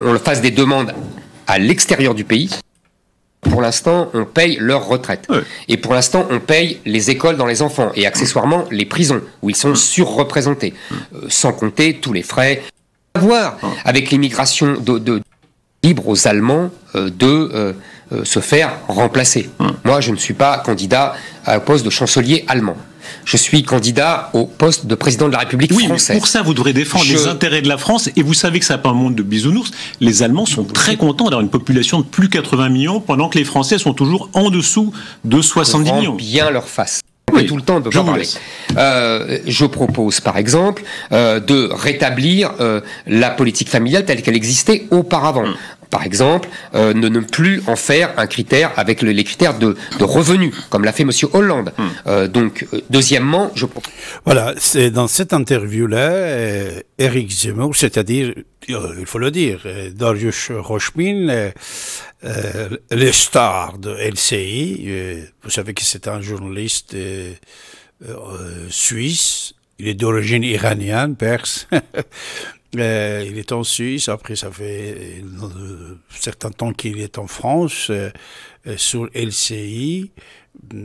on fasse des demandes à l'extérieur du pays. Pour l'instant, on paye leur retraite. Et pour l'instant, on paye les écoles dans les enfants et accessoirement les prisons, où ils sont surreprésentés, euh, sans compter tous les frais. À voir avec l'immigration de, de, libre aux Allemands euh, de euh, se faire remplacer. Moi, je ne suis pas candidat à un poste de chancelier allemand je suis candidat au poste de président de la République française. Oui, pour ça, vous devrez défendre les intérêts de la France. Et vous savez que ça n'a pas un monde de bisounours. Les Allemands sont très contents d'avoir une population de plus de 80 millions, pendant que les Français sont toujours en dessous de 70 millions. bien leur face. tout le temps parler. Euh, je propose, par exemple, euh, de rétablir euh, la politique familiale telle qu'elle existait auparavant, hmm par exemple, euh, ne, ne, plus en faire un critère avec les critères de, de revenus, comme l'a fait M. Hollande. Hmm. Euh, donc, euh, deuxièmement, je... pense... Voilà, c'est dans cette interview-là, Eric Zemmour, c'est-à-dire, il faut le dire, Darius Rochmin, le star de LCI, vous savez que c'est un journaliste suisse, il est d'origine iranienne, perse, Euh, il est en Suisse, après ça fait un euh, certain temps qu'il est en France, euh, sur LCI,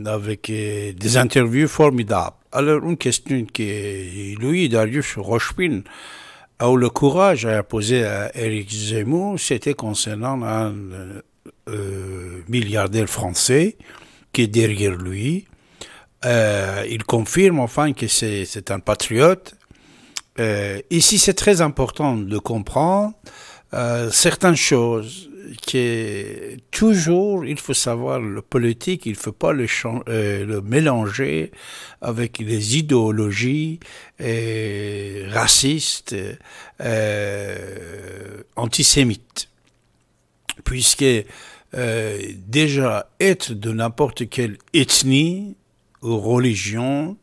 avec des interviews formidables. Alors une question que lui, Darius Rochepin, a eu le courage à poser à Eric Zemmour, c'était concernant un milliardaire français qui est derrière lui. il confirme enfin que c'est un patriote, euh, ici, c'est très important de comprendre euh, certaines choses que toujours il faut savoir le politique, il ne faut pas le, euh, le, mélanger avec les idéologies et racistes, antisémites, puisque déjà être de n'importe quelle ethnie ou religion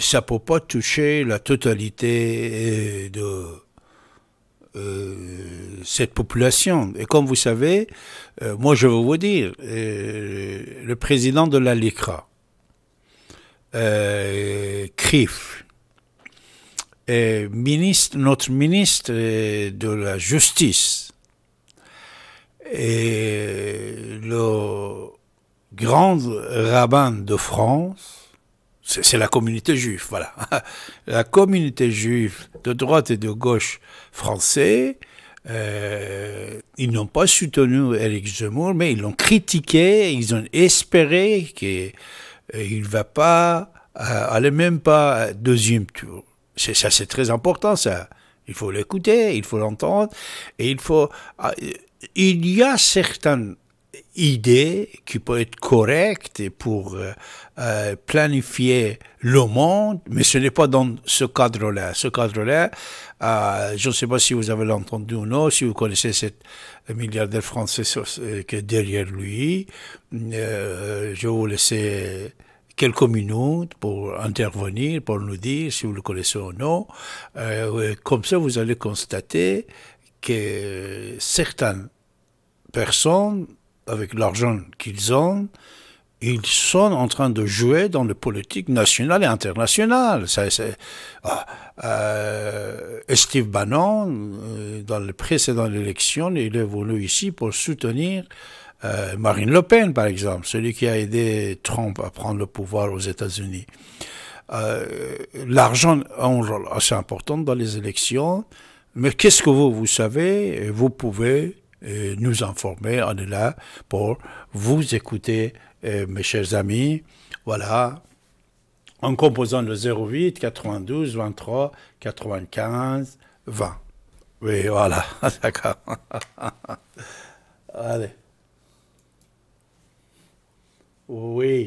ça ne peut pas toucher la totalité euh, de euh, cette population. Et comme vous savez, euh, moi je veux vous dire, le président de la LICRA, CRIF, notre ministre de la Justice, et le grand rabbin de France, c'est la communauté juive, voilà. La communauté juive de droite et de gauche français, euh, ils n'ont pas soutenu Eric Zemmour, mais ils l'ont critiqué, ils ont espéré qu'il euh, ne va pas euh, aller même pas deuxième tour. C'est ça, c'est très important, ça. Il faut l'écouter, il faut l'entendre, et il faut. Il y a certaines idée qui peut être correcte pour euh, euh, planifier le monde, mais ce n'est pas dans ce cadre-là. Ce cadre-là, euh, je ne sais pas si vous avez entendu ou non, si vous connaissez cette milliardaire français qui est derrière lui, je vais vous laisser quelques minutes pour intervenir, pour nous dire si vous le connaissez ou non. comme ça, vous allez constater que certaines personnes avec l'argent qu'ils ont, ils sont en train de jouer dans les politiques nationales et internationales. ça ah, euh, Steve Bannon, euh, dans les précédentes élections, il est venu ici pour soutenir euh, Marine Le Pen, par exemple, celui qui a aidé Trump à prendre le pouvoir aux États-Unis. Euh, l'argent a un rôle assez important dans les élections, mais qu'est-ce que vous, vous savez Vous pouvez nous informer, on est là pour vous écouter, euh, mes chers amis. Voilà, en composant le 08 92 23 95 20. Oui, voilà, d'accord. Allez. Oui.